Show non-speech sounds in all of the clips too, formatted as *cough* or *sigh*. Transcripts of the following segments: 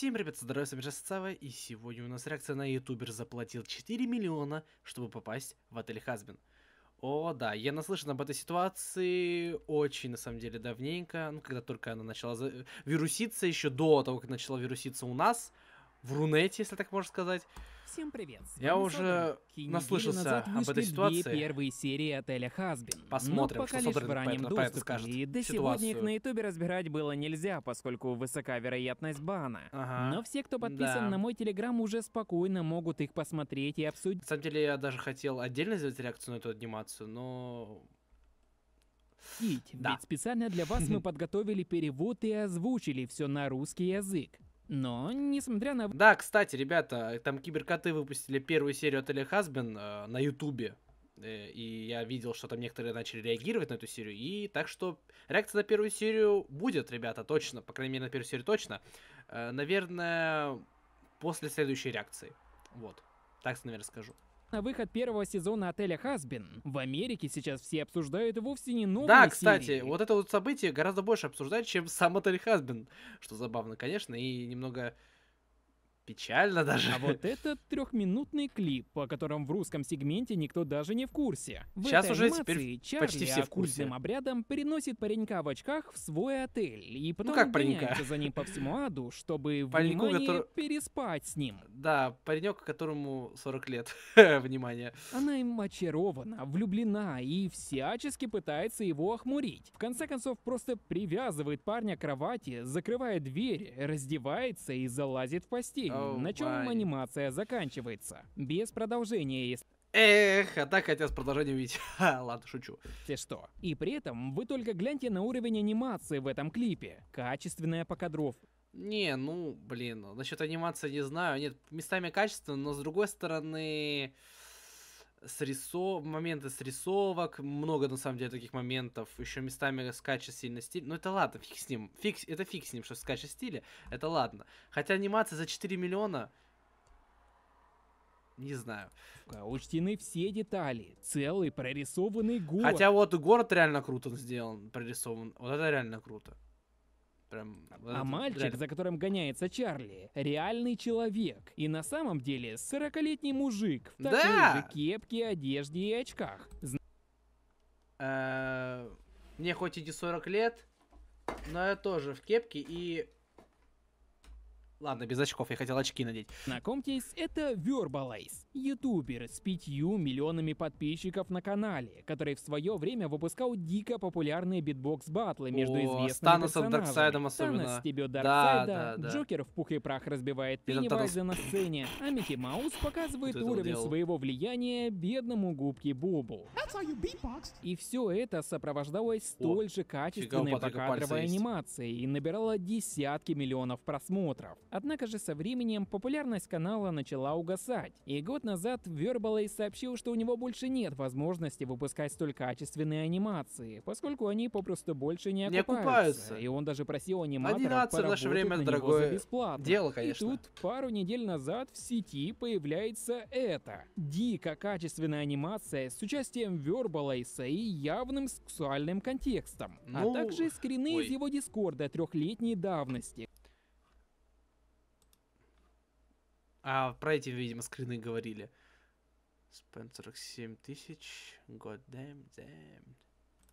Всем, ребят, здоровья, с вами и сегодня у нас реакция на ютубер заплатил 4 миллиона, чтобы попасть в отель Хазбин. О, да, я наслышан об этой ситуации очень, на самом деле, давненько, ну, когда только она начала за... вируситься, еще до того, как начала вируситься у нас, в Рунете, если так можно сказать. Всем привет. Я уже Садрин. наслышался об этой ситуации. Две первые серии отеля Хазбин. Посмотрим, но ну, пока что лишь Содрин в раннем про, доступе. Про скажет. И до ситуацию. сегодня их на ютубе разбирать было нельзя, поскольку высока вероятность бана. Ага. Но все, кто подписан да. на мой телеграм, уже спокойно могут их посмотреть и обсудить. На самом деле, я даже хотел отдельно сделать реакцию на эту анимацию, но Идь, да. ведь специально для вас мы *laughs* подготовили перевод и озвучили все на русский язык. Но, несмотря на... Да, кстати, ребята, там киберкоты выпустили первую серию отеля Хазбен э, на Ютубе. Э, и я видел, что там некоторые начали реагировать на эту серию. И так что реакция на первую серию будет, ребята, точно. По крайней мере, на первую серию точно. Э, наверное, после следующей реакции. Вот. Так, наверное, скажу на выход первого сезона отеля Хасбин. В Америке сейчас все обсуждают вовсе не новые Да, кстати, серии. вот это вот событие гораздо больше обсуждают, чем сам отель Хасбин. Что забавно, конечно, и немного Печально даже. А вот это трехминутный клип, о котором в русском сегменте никто даже не в курсе. В Сейчас этой уже анимации теперь Чарли почти все в курсе. обрядом переносит паренька в очках в свой отель и ну, потом ну как паренька? за ним по всему аду, чтобы *laughs* пареньку, внимание который... переспать с ним. Да, паренек, которому 40 лет. *laughs* внимание. Она им очарована, влюблена и всячески пытается его охмурить. В конце концов, просто привязывает парня к кровати, закрывает дверь, раздевается и залазит в постель на чем анимация заканчивается. Без продолжения, есть? Эх, а так хотя с продолжением ведь... *laughs* Ха, ладно, шучу. Ты что. И при этом вы только гляньте на уровень анимации в этом клипе. Качественная по кадров. Не, ну, блин, насчет анимации не знаю. Нет, местами качественно, но с другой стороны с рисов моменты с рисовок много на самом деле таких моментов, еще местами скачет сильно стиль, но это ладно, фиг с ним, фиг... это фиг с ним, что скачет стиле, это ладно. Хотя анимация за 4 миллиона, не знаю. Учтены все детали, целый прорисованный город. Хотя вот город реально круто сделан, прорисован, вот это реально круто прям... А мальчик, реально. за которым гоняется Чарли, реальный человек. И на самом деле 40-летний мужик в такой да! же кепке, одежде и очках. Э, мне хоть и не 40 лет, но я тоже в кепке и Ладно, без очков, я хотел очки надеть. Знакомьтесь, это Вербалайз. Ютубер с пятью миллионами подписчиков на канале, который в свое время выпускал дико популярные битбокс-батлы между О, известными с Таносом, персонажами. Дарксайдом особенно. Танос стебет Дарксайда, да, да, да. Джокер в пух и прах разбивает Пеннивайза на сцене, а Микки Маус показывает Что уровень своего влияния бедному губке Бубу, И все это сопровождалось столь О, же качественной покадровой анимацией и набирало десятки миллионов просмотров. Однако же со временем популярность канала начала угасать, и год год назад Вербалей сообщил, что у него больше нет возможности выпускать столь качественные анимации, поскольку они попросту больше не окупаются. Не окупаются. И он даже просил аниматоров в наше время на него за бесплатно. дело, конечно. И тут пару недель назад в сети появляется это. Дико качественная анимация с участием Вербалейса и явным сексуальным контекстом, а ну... а также скрины Ой. из его дискорда трехлетней давности, А, про эти, видимо, скрины говорили. Спен 47 тысяч. God damn, damn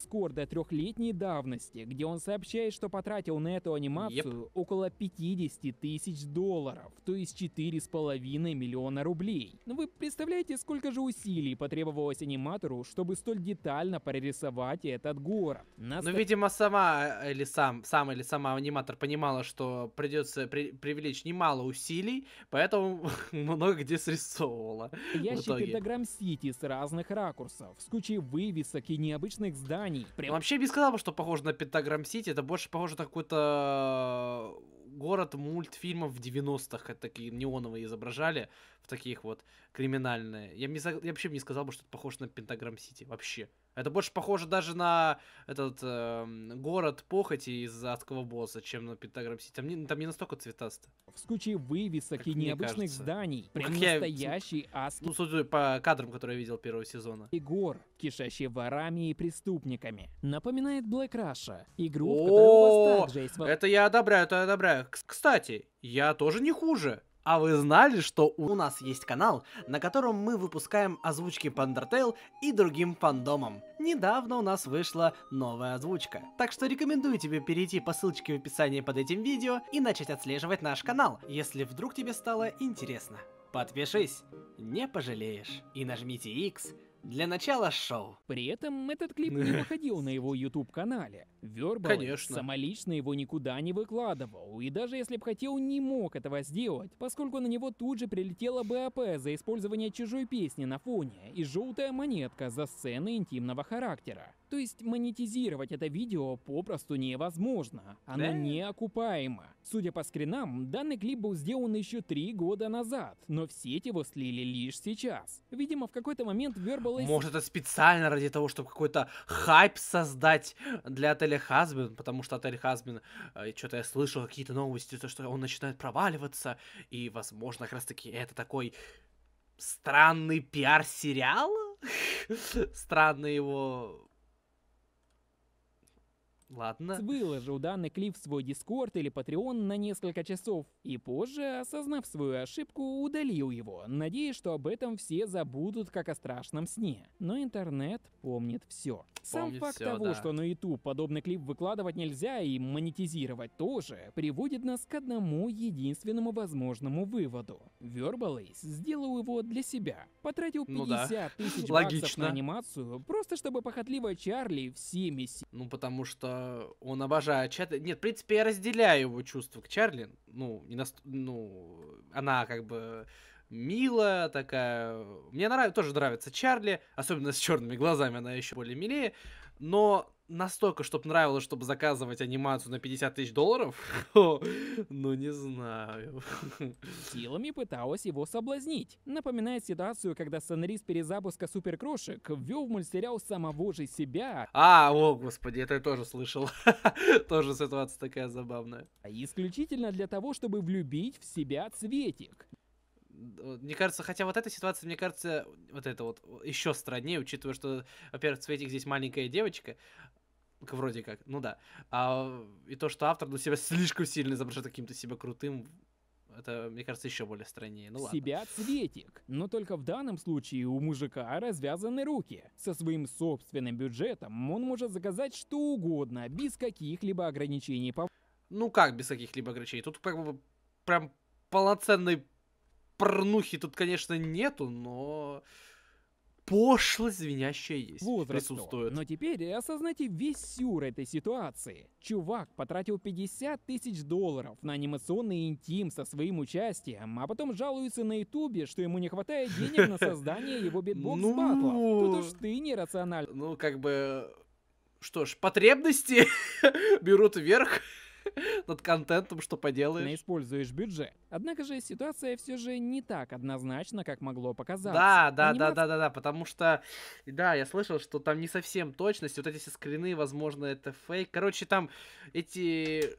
с корда трехлетней давности, где он сообщает, что потратил на эту анимацию yep. около 50 тысяч долларов, то есть 4,5 миллиона рублей. Но ну, вы представляете, сколько же усилий потребовалось аниматору, чтобы столь детально прорисовать этот город? Нас... Ну, видимо, сама э, или сам, сам или сама аниматор понимала, что придется при привлечь немало усилий, поэтому *laughs* много где срисовывала. Ящик Пентаграмм Сити с разных ракурсов, с кучей вывесок и необычных зданий, зданий. Прям. Вообще я бы сказал, что похоже на Пентаграм Сити, это больше похоже на какой-то э, город мультфильмов в 90-х, такие неоновые изображали, в таких вот криминальные. Я, не, я вообще бы не сказал, бы, что это похоже на Пентаграм Сити вообще. Это больше похоже даже на этот э, город похоти из адского босса, чем на Пентаграм Сити. Там не, там не настолько цветасто. В случае вывесок как и необычных кажется. зданий. Ну, прям как настоящий я, ну, адский... Ну, судя по кадрам, которые я видел первого сезона. И гор, кишащий ворами и преступниками. Напоминает Блэк Раша. Игру, О в которой у вас также есть... Это я одобряю, это я одобряю. Кстати, я тоже не хуже. А вы знали, что у нас есть канал, на котором мы выпускаем озвучки по Undertale и другим фандомам? Недавно у нас вышла новая озвучка. Так что рекомендую тебе перейти по ссылочке в описании под этим видео и начать отслеживать наш канал, если вдруг тебе стало интересно. Подпишись, не пожалеешь. И нажмите X, для начала шоу. При этом этот клип не выходил на его YouTube-канале. Вербал самолично его никуда не выкладывал, и даже если бы хотел, не мог этого сделать, поскольку на него тут же прилетела БАП за использование чужой песни на фоне и желтая монетка за сцены интимного характера. То есть монетизировать это видео попросту невозможно. Оно да? неокупаемо. Судя по скринам, данный клип был сделан еще три года назад, но в сеть его слили лишь сейчас. Видимо, в какой-то момент Verbalize... Может, это специально ради того, чтобы какой-то хайп создать для отеля Хазбин, потому что отель Хазбин, э, что-то я слышал какие-то новости, то, что он начинает проваливаться, и, возможно, как раз-таки это такой странный пиар-сериал? *laughs* Странный его Ладно. Выложил данный клип в свой Дискорд или Patreon на несколько часов, и позже, осознав свою ошибку, удалил его, надеясь, что об этом все забудут как о страшном сне. Но интернет помнит все. Сам Помнит факт все, того, да. что на YouTube подобный клип выкладывать нельзя и монетизировать тоже, приводит нас к одному единственному возможному выводу. Вербалейс сделал его для себя. Потратил 50 ну да. тысяч *laughs* баксов Логично. на анимацию, просто чтобы похотливая Чарли всеми... Си... Ну потому что он обожает Чарли. Нет, в принципе, я разделяю его чувства к Чарли. Ну, не наст... ну она как бы милая такая. Мне нрав... тоже нравится Чарли, особенно с черными глазами, она еще более милее. Но настолько, чтобы нравилось, чтобы заказывать анимацию на 50 тысяч долларов, *laughs* ну не знаю. Силами пыталась его соблазнить. Напоминает ситуацию, когда сценарист перезапуска Суперкрошек ввел в мультсериал самого же себя. А, о господи, это я тоже слышал. *laughs* тоже ситуация такая забавная. А исключительно для того, чтобы влюбить в себя Цветик мне кажется, хотя вот эта ситуация, мне кажется, вот это вот еще страннее, учитывая, что, во-первых, Цветик здесь маленькая девочка, Вроде как, ну да. А, и то, что автор ну, себя слишком сильно изображает каким-то себя крутым, это, мне кажется, еще более страннее. Ну ладно. Себя цветик. Но только в данном случае у мужика развязаны руки. Со своим собственным бюджетом он может заказать что угодно, без каких-либо ограничений по... Ну как без каких-либо ограничений? Тут как прям полноценной порнухи тут, конечно, нету, но пошлость звенящая есть. Возраст присутствует. Но теперь осознайте весь сюр этой ситуации. Чувак потратил 50 тысяч долларов на анимационный интим со своим участием, а потом жалуется на ютубе, что ему не хватает денег на создание его битбокс ну. батла. Ну, Тут уж ты нерационально. Ну, как бы... Что ж, потребности *laughs* берут вверх. *laughs* над контентом, что поделаешь. Не используешь бюджет. Однако же ситуация все же не так однозначно, как могло показаться. Да, да, Анимация... да, да, да, да, потому что, да, я слышал, что там не совсем точность, вот эти все скрины, возможно, это фейк. Короче, там эти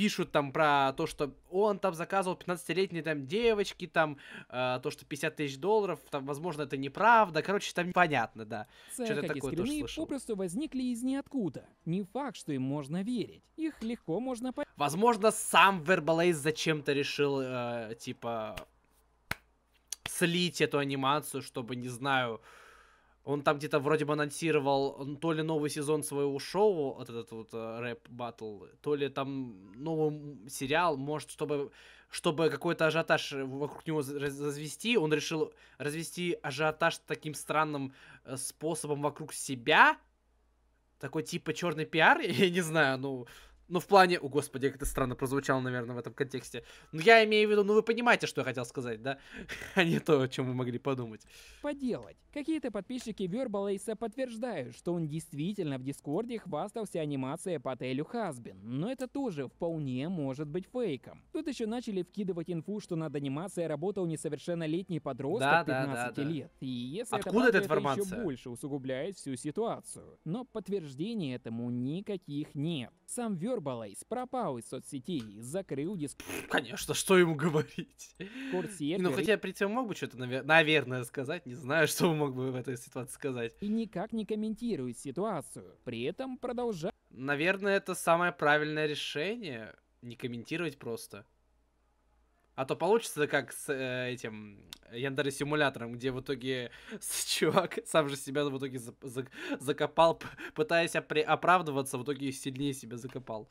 пишут там про то, что он там заказывал 15-летней там девочки, там э, то, что 50 тысяч долларов, там, возможно, это неправда. Короче, там непонятно, да. Что-то такое тоже слышал. попросту возникли из ниоткуда. Не факт, что им можно верить. Их легко можно понять. Возможно, сам Вербалейс зачем-то решил, э, типа, слить эту анимацию, чтобы, не знаю, он там где-то вроде бы анонсировал то ли новый сезон своего шоу, вот этот вот э, рэп батл, то ли там новый сериал, может, чтобы, чтобы какой-то ажиотаж э, вокруг него развести, он решил развести ажиотаж таким странным э, способом вокруг себя, такой типа черный пиар, *laughs* я не знаю, ну, ну, в плане... О, господи, как это странно прозвучало, наверное, в этом контексте. Но ну, я имею в виду, ну, вы понимаете, что я хотел сказать, да? *laughs* а не то, о чем вы могли подумать. Поделать. Какие-то подписчики Вербалейса подтверждают, что он действительно в Дискорде хвастался анимацией по отелю Хасбин. Но это тоже вполне может быть фейком. Тут еще начали вкидывать инфу, что над анимацией работал несовершеннолетний подросток да, 15 да, да, лет. И если Откуда это, правда, эта еще больше усугубляет всю ситуацию. Но подтверждений этому никаких нет. Сам Верб Торбалайс пропал из соцсетей, закрыл диск... Конечно, что ему говорить? Корсьер... Ну, хотя при этом мог бы что-то, навер... наверное, сказать, не знаю, *laughs* что он мог бы в этой ситуации сказать. И никак не комментирует ситуацию, при этом продолжает... Наверное, это самое правильное решение, не комментировать просто. А то получится как с э, этим Яндеры симулятором, где в итоге *laughs* чувак сам же себя в итоге за, за, закопал, пытаясь оправдываться, в итоге сильнее себя закопал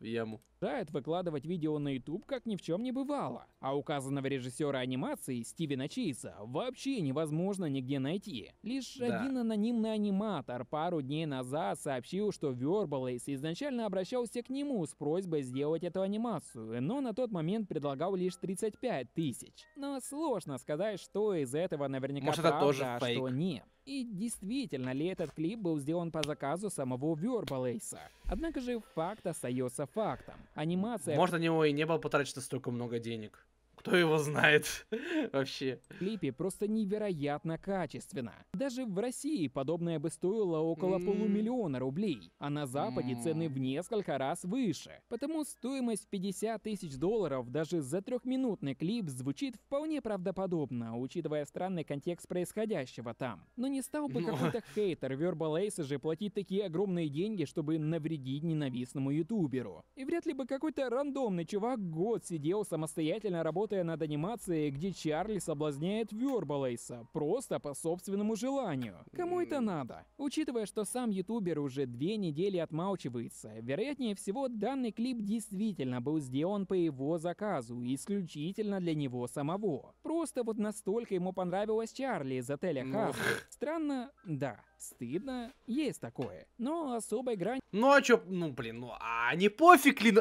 в яму. Да, выкладывать видео на YouTube как ни в чем не бывало. А указанного режиссера анимации Стивена Чейса вообще невозможно нигде найти. Лишь да. один анонимный аниматор пару дней назад сообщил, что Вербалейс изначально обращался к нему с просьбой сделать эту анимацию, но на тот момент предлагал лишь 35 тысяч. Но сложно сказать, что из этого наверняка Может, правда, это тоже а фейк. что нет. И действительно ли этот клип был сделан по заказу самого Вербалейса? Однако же факт остается фактом. Анимация... Может, на него и не было потрачено столько много денег кто его знает *laughs* вообще. В клипе просто невероятно качественно. Даже в России подобное бы стоило около полумиллиона рублей, а на Западе цены в несколько раз выше. Потому стоимость 50 тысяч долларов даже за трехминутный клип звучит вполне правдоподобно, учитывая странный контекст происходящего там. Но не стал бы ну, какой-то *laughs* хейтер Verbal Ace же платить такие огромные деньги, чтобы навредить ненавистному ютуберу. И вряд ли бы какой-то рандомный чувак год сидел самостоятельно работая анимация над анимацией, где Чарли соблазняет Вербалейса, просто по собственному желанию. Кому это надо? Учитывая, что сам ютубер уже две недели отмалчивается, вероятнее всего данный клип действительно был сделан по его заказу, исключительно для него самого. Просто вот настолько ему понравилась Чарли из отеля ну. Хаб. Странно, да стыдно, есть такое. Но особая грань... Ну а чё, ну блин, ну а не пофиг ли,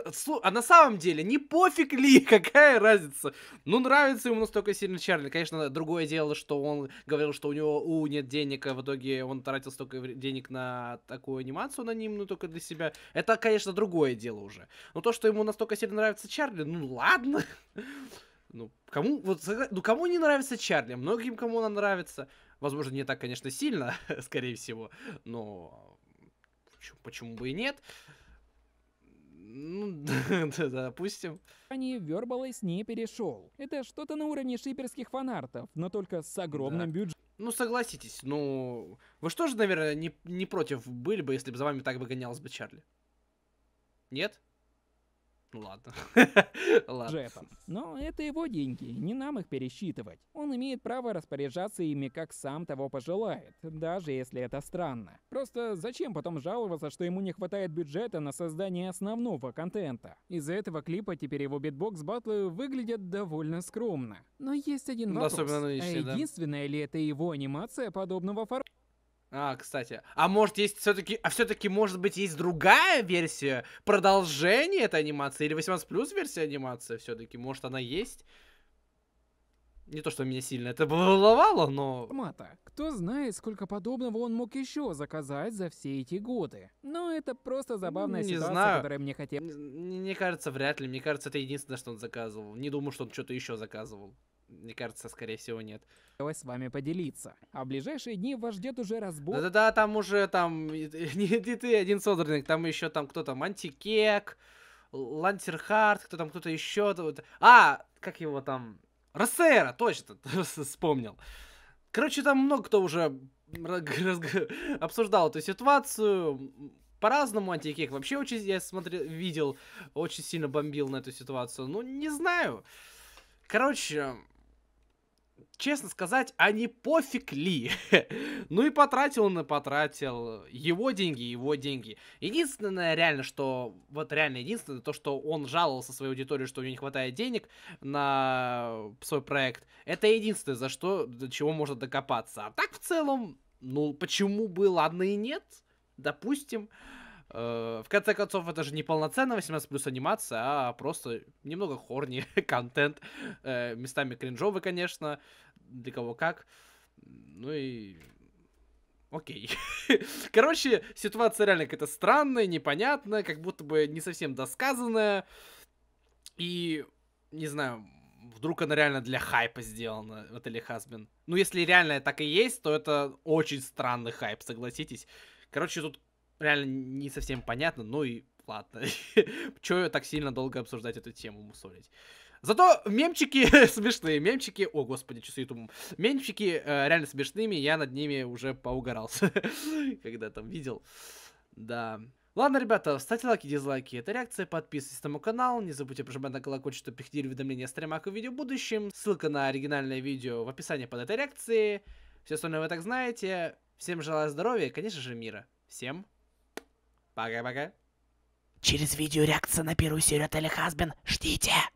а на самом деле не пофиг ли, *laughs* какая разница? Ну нравится ему настолько сильно Чарли, конечно, другое дело, что он говорил, что у него у нет денег, а в итоге он тратил столько денег на такую анимацию анонимную только для себя. Это, конечно, другое дело уже. Но то, что ему настолько сильно нравится Чарли, ну ладно. *laughs* Ну, кому, вот, ну, кому не нравится Чарли? Многим кому она нравится. Возможно, не так, конечно, сильно, *laughs* скорее всего, но почему, почему бы и нет? Ну, *laughs* допустим. Они вербалайс не перешел. Это что-то на уровне шиперских фанартов, но только с огромным да. бюджетом. Ну, согласитесь, ну... Вы что же, наверное, не, не против были бы, если бы за вами так бы гонялся бы Чарли? Нет? Ну ладно. *laughs* Ладно. Джепом. Но это его деньги, не нам их пересчитывать. Он имеет право распоряжаться ими, как сам того пожелает, даже если это странно. Просто зачем потом жаловаться, что ему не хватает бюджета на создание основного контента? Из-за этого клипа теперь его битбокс батлы выглядят довольно скромно. Но есть один ну, вопрос. Особенно нынешний, а единственная да? ли это его анимация подобного формата? А, кстати. А может есть все-таки... А все-таки, может быть, есть другая версия? продолжения этой анимации? Или 18 плюс версия анимации все-таки? Может, она есть? Не то, что меня сильно это баловало, но... Мата, кто знает, сколько подобного он мог еще заказать за все эти годы. Но ну, это просто забавная не ситуация, знаю. которая мне хотела. Мне кажется, вряд ли. Мне кажется, это единственное, что он заказывал. Не думаю, что он что-то еще заказывал. Мне кажется, скорее всего, нет. Хотелось с вами поделиться. А в ближайшие дни вас ждет уже разбор... Да-да-да, там уже там... *laughs* Не, ты один содранник, там еще там кто-то Мантикек, Лантерхард, кто там, кто-то еще. А, как его там... Рассера, точно, *laughs* вспомнил. Короче, там много кто уже *laughs* обсуждал эту ситуацию. По-разному антикек вообще очень, я смотрел, видел, очень сильно бомбил на эту ситуацию. Ну, не знаю. Короче, честно сказать, а не пофиг ли? *laughs* ну и потратил он и потратил. Его деньги, его деньги. Единственное реально, что... Вот реально единственное, то, что он жаловался своей аудитории, что у него не хватает денег на свой проект. Это единственное, за что, до чего можно докопаться. А так в целом, ну почему бы, ладно и нет, допустим. Э, в конце концов, это же не полноценная 18 плюс анимация, а просто немного хорни *laughs* контент. Э, местами кринжовый, конечно для кого как. Ну и окей. *laughs* Короче, ситуация реально какая-то странная, непонятная, как будто бы не совсем досказанная. И, не знаю, вдруг она реально для хайпа сделана, в отеле Хазбин. Ну, если реально так и есть, то это очень странный хайп, согласитесь. Короче, тут реально не совсем понятно, ну и ладно. *laughs* Чего так сильно долго обсуждать эту тему, мусолить? Зато мемчики *laughs* смешные, мемчики, о господи, что ютубом, мемчики э, реально смешными, я над ними уже поугорался, *laughs* когда там видел, да. Ладно, ребята, ставьте лайки, дизлайки, это реакция, подписывайтесь на мой канал, не забудьте прожимать на колокольчик, чтобы приходили уведомления о стримах и видео в будущем, ссылка на оригинальное видео в описании под этой реакцией, все остальное вы так знаете, всем желаю здоровья и, конечно же, мира, всем пока-пока. Через видео реакция на первую серию отеля Хазбин, ждите!